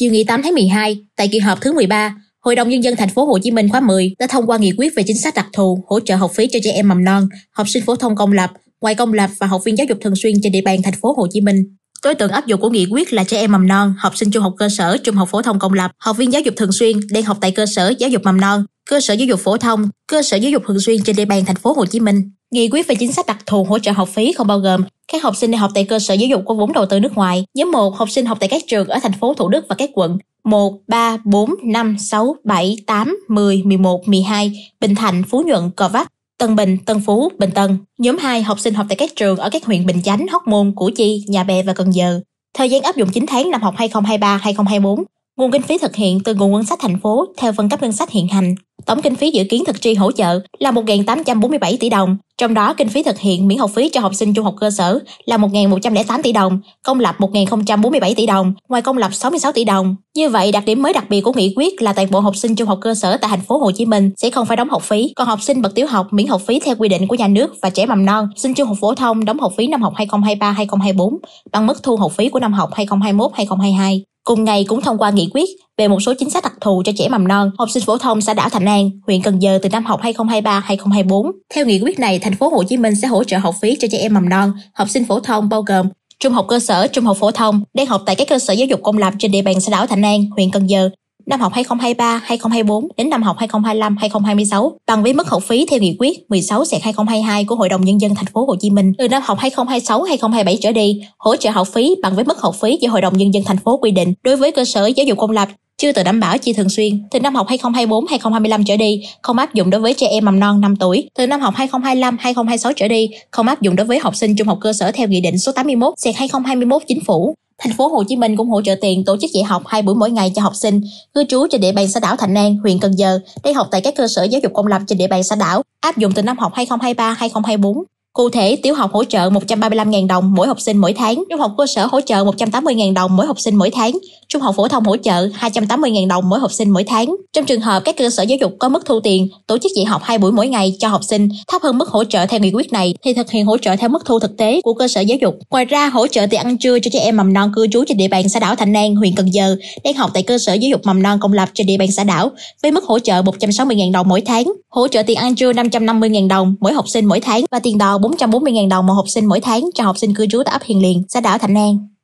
Chiều ngày 8 tháng 12, tại kỳ họp thứ 13, Hội đồng nhân dân thành phố Hồ Chí Minh khóa 10 đã thông qua nghị quyết về chính sách đặc thù hỗ trợ học phí cho trẻ em mầm non, học sinh phổ thông công lập, ngoài công lập và học viên giáo dục thường xuyên trên địa bàn thành phố Hồ Chí Minh. Đối tượng áp dụng của nghị quyết là trẻ em mầm non, học sinh trung học cơ sở, trung học phổ thông công lập, học viên giáo dục thường xuyên đang học tại cơ sở giáo dục mầm non, cơ sở giáo dục phổ thông, cơ sở giáo dục thường xuyên trên địa bàn thành phố Hồ Chí Minh. Nghị quyết về chính sách đặc thù hỗ trợ học phí không bao gồm các học sinh đại học tại cơ sở giáo dục có vốn đầu tư nước ngoài, nhóm 1 học sinh học tại các trường ở thành phố Thủ Đức và các quận 1, 3, 4, 5, 6, 7, 8, 10, 11, 12, Bình Thạnh, Phú Nhuận, Cò Vấp, Tân Bình, Tân Phú, Bình Tân. Nhóm 2 học sinh học tại các trường ở các huyện Bình Chánh, Hóc Môn, Củ Chi, Nhà Bè và Cần Giờ. Thời gian áp dụng 9 tháng năm học 2023-2024. Nguồn kinh phí thực hiện từ nguồn ngân sách thành phố theo phân cấp ngân sách hiện hành. Tổng kinh phí dự kiến thực tri hỗ trợ là 1.847 tỷ đồng, trong đó, kinh phí thực hiện miễn học phí cho học sinh trung học cơ sở là 1.108 tỷ đồng, công lập 1.047 tỷ đồng, ngoài công lập 66 tỷ đồng. Như vậy, đặc điểm mới đặc biệt của nghị quyết là toàn bộ học sinh trung học cơ sở tại thành phố Hồ Chí Minh sẽ không phải đóng học phí, còn học sinh bậc tiểu học miễn học phí theo quy định của nhà nước và trẻ mầm non, sinh trung học phổ thông đóng học phí năm học 2023-2024 bằng mức thu học phí của năm học 2021-2022. Cùng ngày cũng thông qua nghị quyết về một số chính sách đặc thù cho trẻ mầm non, học sinh phổ thông xã đảo Thành An, huyện Cần Giờ từ năm học 2023-2024. Theo nghị quyết này, thành phố Hồ Chí Minh sẽ hỗ trợ học phí cho trẻ em mầm non, học sinh phổ thông bao gồm trung học cơ sở, trung học phổ thông đang học tại các cơ sở giáo dục công lập trên địa bàn xã đảo Thành An, huyện Cần Giờ năm học 2023-2024 đến năm học 2025-2026 bằng với mức học phí theo nghị quyết 16/2022 của Hội đồng nhân dân thành phố Hồ Chí Minh từ năm học 2026-2027 trở đi, hỗ trợ học phí bằng với mức học phí do Hội đồng nhân dân thành phố quy định đối với cơ sở giáo dục công lập chưa tự đảm bảo chi thường xuyên, từ năm học 2024-2025 trở đi, không áp dụng đối với trẻ em mầm non 5 tuổi, từ năm học 2025-2026 trở đi, không áp dụng đối với học sinh trung học cơ sở theo nghị định số 81 2021 chính phủ. Thành phố Hồ Chí Minh cũng hỗ trợ tiền tổ chức dạy học hai buổi mỗi ngày cho học sinh cư trú trên địa bàn xã đảo Thạnh An, huyện Cần Giờ, đi học tại các cơ sở giáo dục công lập trên địa bàn xã đảo, áp dụng từ năm học 2023-2024. Cụ thể, tiểu học hỗ trợ 135.000 đồng mỗi học sinh mỗi tháng, trung học cơ sở hỗ trợ 180.000 đồng mỗi học sinh mỗi tháng, trung học phổ thông hỗ trợ 280.000 đồng mỗi học sinh mỗi tháng. Trong trường hợp các cơ sở giáo dục có mức thu tiền, tổ chức dạy học hai buổi mỗi ngày cho học sinh thấp hơn mức hỗ trợ theo nghị quyết này thì thực hiện hỗ trợ theo mức thu thực tế của cơ sở giáo dục. Ngoài ra, hỗ trợ tiền ăn trưa cho trẻ em mầm non cư trú trên địa bàn xã đảo Thạnh An, huyện Cần Giờ đang học tại cơ sở giáo dục mầm non công lập trên địa bàn xã đảo với mức hỗ trợ 160.000 đồng mỗi tháng, hỗ trợ tiền ăn trưa 550.000 đồng mỗi học sinh mỗi tháng và tiền đò 440.000 đồng một học sinh mỗi tháng cho học sinh cư trú tại ấp Hiền Liền, xã đảo Thạnh An.